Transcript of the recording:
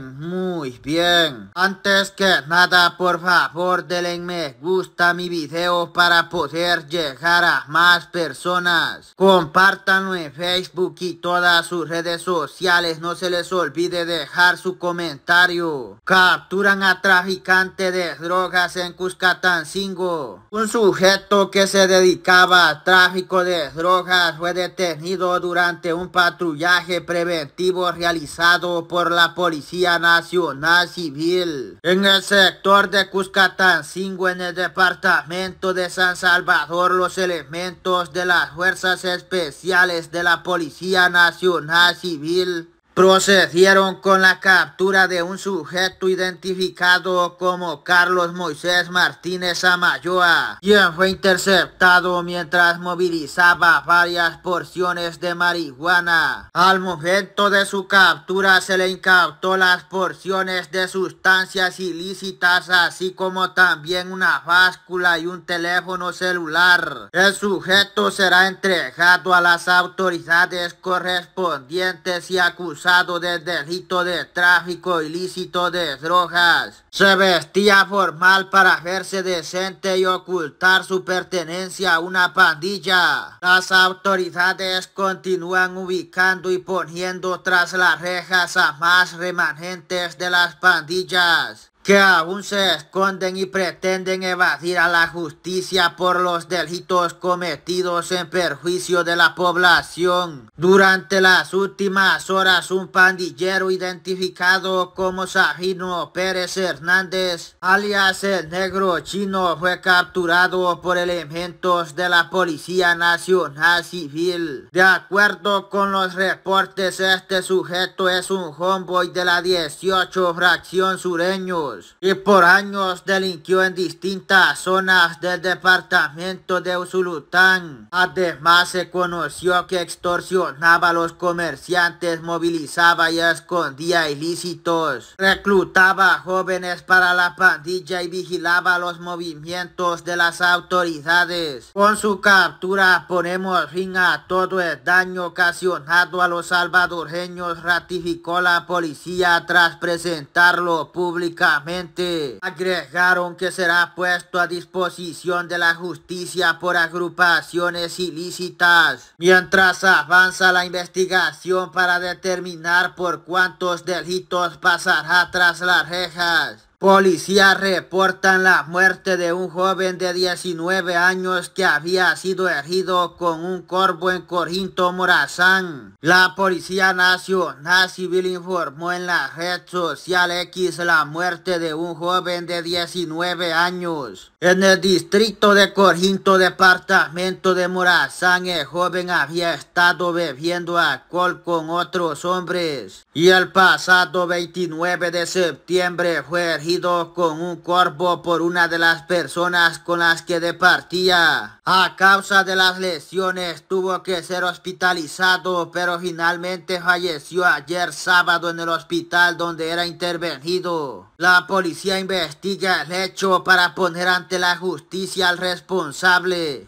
muy bien. Antes que nada, por favor, denle me gusta a mi video para poder llegar a más personas. Compartan en Facebook y todas sus redes sociales. No se les olvide dejar su comentario. Capturan a traficante de drogas en Cuscatancingo. Un sujeto que se dedicaba a tráfico de drogas fue detenido durante un patrullaje preventivo realizado por la Policía Nacional Civil. En el sector de Cuscatancingo, en el departamento de San Salvador, los elementos de las Fuerzas Especiales de la Policía Nacional Civil procedieron con la captura de un sujeto identificado como Carlos Moisés Martínez Amayoa, quien fue interceptado mientras movilizaba varias porciones de marihuana. Al momento de su captura se le incautó las porciones de sustancias ilícitas, así como también una báscula y un teléfono celular. El sujeto será entregado a las autoridades correspondientes y acusado ...del de delito de tráfico ilícito de drogas. Se vestía formal para verse decente y ocultar su pertenencia a una pandilla. Las autoridades continúan ubicando y poniendo tras las rejas a más remanentes de las pandillas que aún se esconden y pretenden evadir a la justicia por los delitos cometidos en perjuicio de la población. Durante las últimas horas, un pandillero identificado como Sajino Pérez Hernández, alias el negro chino, fue capturado por elementos de la Policía Nacional Civil. De acuerdo con los reportes, este sujeto es un homeboy de la 18 fracción sureños y por años delinquió en distintas zonas del departamento de Usulután. Además se conoció que extorsionaba a los comerciantes, movilizaba y escondía ilícitos, reclutaba jóvenes para la pandilla y vigilaba los movimientos de las autoridades. Con su captura ponemos fin a todo el daño ocasionado a los salvadoreños, ratificó la policía tras presentarlo pública. Agregaron que será puesto a disposición de la justicia por agrupaciones ilícitas. Mientras avanza la investigación para determinar por cuántos delitos pasará tras las rejas. Policía reportan la muerte de un joven de 19 años que había sido herido con un corvo en Corinto Morazán. La Policía Nacional Civil informó en la red social X la muerte de un joven de 19 años. En el distrito de Corinto, departamento de Morazán, el joven había estado bebiendo alcohol con otros hombres y el pasado 29 de septiembre fue herido con un cuerpo por una de las personas con las que departía. A causa de las lesiones tuvo que ser hospitalizado, pero finalmente falleció ayer sábado en el hospital donde era intervenido. La policía investiga el hecho para poner ante la justicia al responsable.